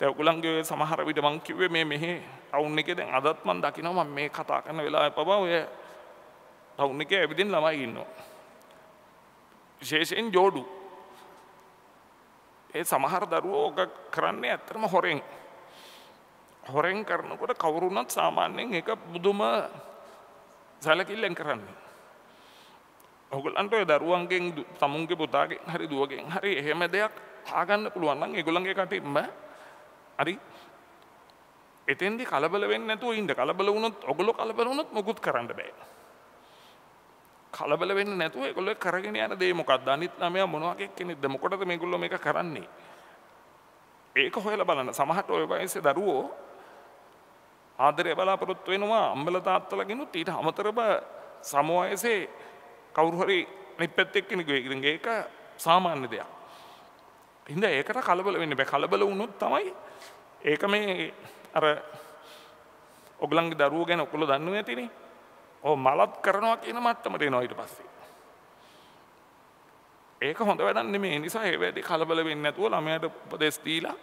දැන් ඔයගොල්ලන්ගේ සමහර විට මං කිව්වේ මේ මෙහි ටවුන් එකේ දැන් අදත් මං දකිනවා මම මේ කතා කරන වෙලාවේ පවා ඔය ටවුන් එකේ ඇවිදින් ළමයි ඉන්නවා. විශේෂයෙන් ජෝඩු. ඒ සමහර දරුවෝ ඕක කරන්නේ ඇත්තටම හොරෙන්. හොරෙන් කරනකොට කවුරුණත් සාමාන්‍යයෙන් ඒක බුදුම සැලකිල්ලෙන් කරන්නේ. ඔගොල්ලන්ට ඔය දරුවන්ගෙන් තමුන්ගේ පුතාගෙන් හරි දුවගෙන් හරි එහෙම දෙයක් ආගන්න පුළුවන් නම් ඒගොල්ලන්ගේ කටින්ම හරි එතෙන්දි කලබල වෙන්න නැතුව ඉන්න කලබල වුණොත් ඔගොල්ලෝ කලබල වුණොත් මොකුත් කරන්න බෑ කලබල වෙන්න නැතුව ඒගොල්ලෝ කරගෙන යන දේ මොකක්ද අනිත් ළමයා මොනවා කෙනෙක්ද මොකටද මේගොල්ලෝ මේක කරන්නේ ඒක හොයලා බලන්න සමහරට ওই වයසේ දරුවෝ ආදරය බලාපොරොත්තු වෙනවා අම්මලා තාත්තලා genuත් ඊට අමතරව සම වයසේ කවුරු හරි අනිත් පැත්තෙක් කෙනෙකුගේ ඉතින් ඒක සාමාන්‍ය දෙයක්. හින්දා ඒකට කලබල වෙන්න බෑ. කලබල වුණොත් තමයි ඒක මේ අර ඔගලන්ගේ දරුවෝ ගැන ඔයගොල්ලෝ දන්නේ නැතිනේ. ඔව් මලත් කරනවා කියන මට්ටමට එනවා ඊට පස්සේ. ඒක හොඳ වැඩක් නෙමෙයි. ඒ නිසා ඒ වැඩේ කලබල වෙන්නේ නැතුව ළමයාට උපදෙස් දීලා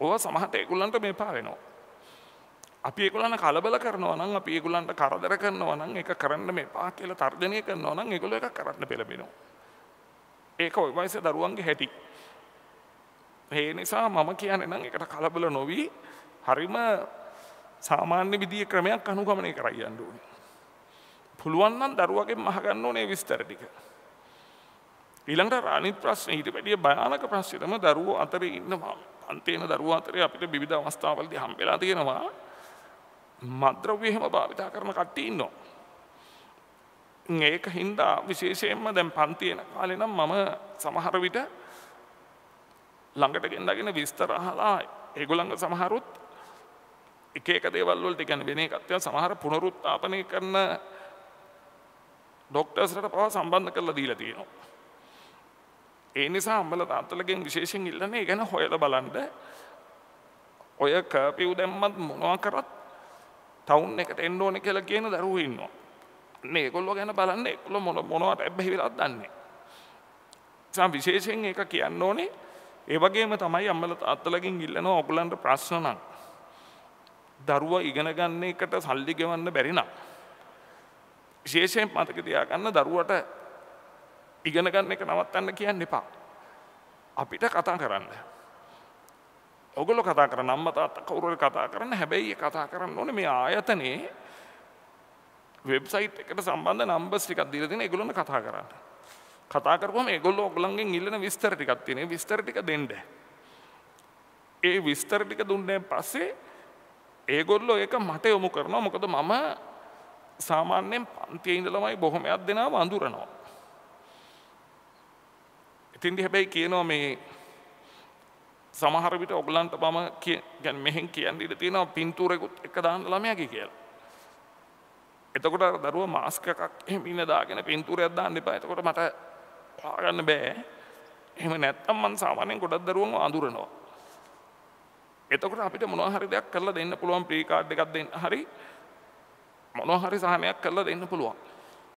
ඕවා සමහරට ඒගොල්ලන්ට මේපා වෙනවා. අපි ඒගොල්ලන් කලබල කරනවා නම් අපි ඒගොල්ලන්ට කරදර කරනවා නම් ඒක කරන්න මේපා කියලා තර්ජනය කරනවා නම් ඒගොල්ලෝ ඒක කරන්න පෙළඹෙනවා. ඒක ওই වයසේ දරුවන්ගේ හැටි. ඒ නිසා මම කියන්නේ නම් ඒකට කලබල නොවි හරිම සාමාන්‍ය විදිය ක්‍රමයක් අනුගමනය කරයි යන්න ඕනේ. පුළුවන් නම් දරුවගෙන් අහගන්න ඕනේ විස්තර ටික. ඊළඟට අනිත් ප්‍රශ්නේ ඊට වැඩිය භයානක ප්‍රශ්නේ තමයි දරුවෝ අතරේ ඉන්නවා. අන්තේන දරුවෝ අතරේ අපිට විවිධ අවස්ථාවලදී හම්බෙලා තියෙනවා. මද්ද්‍රව්‍ය එහෙම භාවිත කරන කට්ටිය ඉන්නවා. ඒක හින්දා විශේෂයෙන්ම දැන් පන්ති එන කාලේ නම් මම සමහර විට ළඟට ගෙන්දගෙන විස්තර අහලා ඒගොල්ලන්ග සමහරුත් එක එක දේවල් වලට කියන්නේ වෙන එකක් තියෙනවා සමහර පුනරුත්ථාපනය කරන ડોක්ටර්ස්ලට පවා සම්බන්ධ කරලා දීලා තියෙනවා. ඒ නිසා අම්බල තාත්තලගෙන් විශේෂයෙන් ඉල්ලන්නේ ගැන හොයලා බලන්න. ඔය කර්ෆියු දැම්මත් මොනවා කරත් ටවුන් එකට එන්න ඕනේ කියලා කියන දරුවෝ ඉන්නවා. අන්නේ ඒගොල්ලෝ ගැන බලන්න ඒගොල්ලෝ මොන මොනවට ඇබ්බැහි වෙලාද දන්නේ. සම විශේෂයෙන් ඒක කියන්න ඕනේ ඒ වගේම තමයි අම්මල තාත්තලගෙන් ඉල්ලනවා ඔයගලන්ට ප්‍රශ්න නම් දරුවා ඉගෙන ගන්න එකට සල්ලි ගෙවන්න බැරි නම් විශේෂයෙන් මතක තියාගන්න දරුවට ඉගෙන ගන්න එක නවත්තන්න කියන්න එපා. අපිට කතා කරන්න. ඔගොල්ලෝ කතා කරන අම්මා තාත්තා කවුරු හරි කතා කරන හැබැයි කතා කරන්න ඕනේ මේ ආයතනයේ වෙබ්සයිට් එකට සම්බන්ධ නම්බර්ස් ටිකක් දීලා තියෙන ඒගොල්ලෝ කතා කරන්න. කතා කරපුවම ඒගොල්ලෝ ඔයගොල්ලන්ගෙන් ඉල්ලන විස්තර ටිකක් තියෙනවා. ඒ විස්තර ටික දෙන්න. ඒ විස්තර ටික දුන්නේ පස්සේ ඒගොල්ලෝ ඒක මට යොමු කරනවා. මොකද මම සාමාන්‍යයෙන් පන්තියේ ඉඳලාමයි බොහොමයක් දෙනාම අඳුරනවා. ඉතින්දි හැබැයි කියනවා මේ සමහර විට ඔයගලන්ට මම කියන්නේ මෙහෙන් කියන්න ඉඩ තියෙනවා පින්තූරෙකුත් එක දාන්න ළමයාගේ කියලා. එතකොට දරුවා මාස්ක් එකක් එහෙම ඉන්න දාගෙන පින්තූරයක් දාන්න එපා. එතකොට මට පාගන්න බෑ එහෙම නැත්තම් මං සාමාන්‍යයෙන් ගොඩක් දරුවන්ව අඳුරනවා එතකොට අපිට මොනවා හරි දෙයක් කරලා දෙන්න පුළුවන් ප්‍රී කාඩ් එකක් දෙන්න හරි මොනවා හරි සහනයක් කරලා දෙන්න පුළුවන්